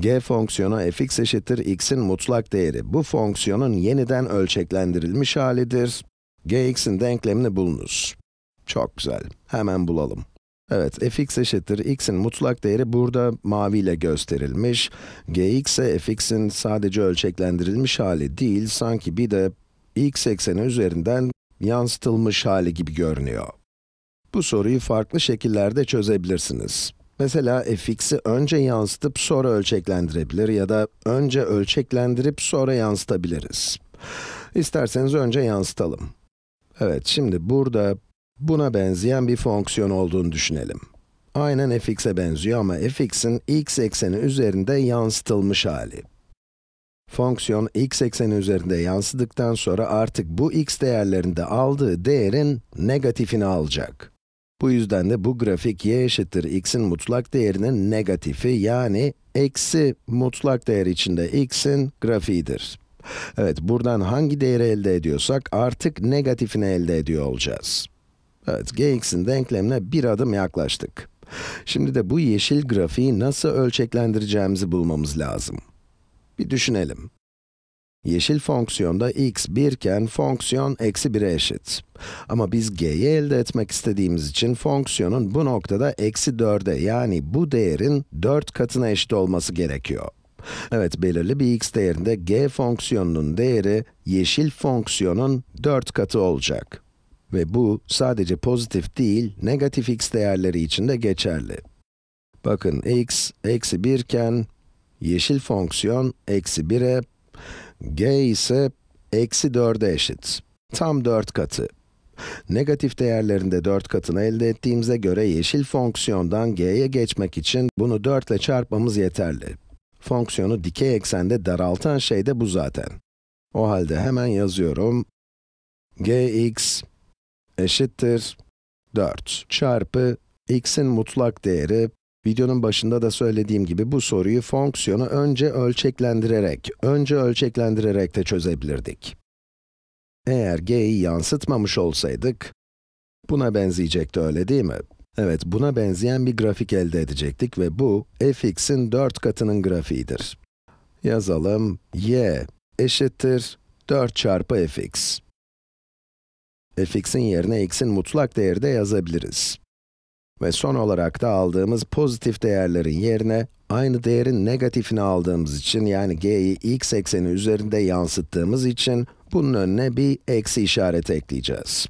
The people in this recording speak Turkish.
g fonksiyonu fx eşittir x'in mutlak değeri. Bu fonksiyonun yeniden ölçeklendirilmiş halidir. gx'in denklemini bulunuz. Çok güzel. Hemen bulalım. Evet, fx eşittir x'in mutlak değeri burada maviyle gösterilmiş. gx ise fx'in sadece ölçeklendirilmiş hali değil, sanki bir de x ekseni üzerinden yansıtılmış hali gibi görünüyor. Bu soruyu farklı şekillerde çözebilirsiniz. Mesela fx'i önce yansıtıp sonra ölçeklendirebilir ya da önce ölçeklendirip sonra yansıtabiliriz. İsterseniz önce yansıtalım. Evet, şimdi burada buna benzeyen bir fonksiyon olduğunu düşünelim. Aynen fx'e benziyor ama fx'in x ekseni üzerinde yansıtılmış hali. Fonksiyon x ekseni üzerinde yansıdıktan sonra artık bu x değerlerinde aldığı değerin negatifini alacak. Bu yüzden de bu grafik y eşittir x'in mutlak değerinin negatifi yani eksi mutlak değer içinde x'in grafiğidir. Evet, buradan hangi değeri elde ediyorsak artık negatifini elde ediyor olacağız. Evet, gx'in denklemine bir adım yaklaştık. Şimdi de bu yeşil grafiği nasıl ölçeklendireceğimizi bulmamız lazım. Bir düşünelim. Yeşil fonksiyonda x 1 iken fonksiyon eksi 1'e eşit. Ama biz g'yi elde etmek istediğimiz için fonksiyonun bu noktada eksi 4'e yani bu değerin 4 katına eşit olması gerekiyor. Evet, belirli bir x değerinde g fonksiyonunun değeri yeşil fonksiyonun 4 katı olacak. Ve bu sadece pozitif değil, negatif x değerleri için de geçerli. Bakın x eksi 1 iken yeşil fonksiyon eksi 1'e g ise eksi 4'e eşit. Tam 4 katı. Negatif değerlerinde 4 katını elde ettiğimize göre yeşil fonksiyondan g'ye geçmek için bunu 4 ile çarpmamız yeterli. Fonksiyonu dikey eksende daraltan şey de bu zaten. O halde hemen yazıyorum. gx eşittir 4 çarpı x'in mutlak değeri Videonun başında da söylediğim gibi bu soruyu fonksiyonu önce ölçeklendirerek, önce ölçeklendirerek de çözebilirdik. Eğer g'yi yansıtmamış olsaydık, buna benzeyecekti öyle değil mi? Evet, buna benzeyen bir grafik elde edecektik ve bu, fx'in 4 katının grafiğidir. Yazalım, y eşittir 4 çarpı fx. fx'in yerine x'in mutlak değeri de yazabiliriz. Ve son olarak da aldığımız pozitif değerlerin yerine aynı değerin negatifini aldığımız için yani g'yi x ekseni üzerinde yansıttığımız için bunun önüne bir eksi işareti ekleyeceğiz.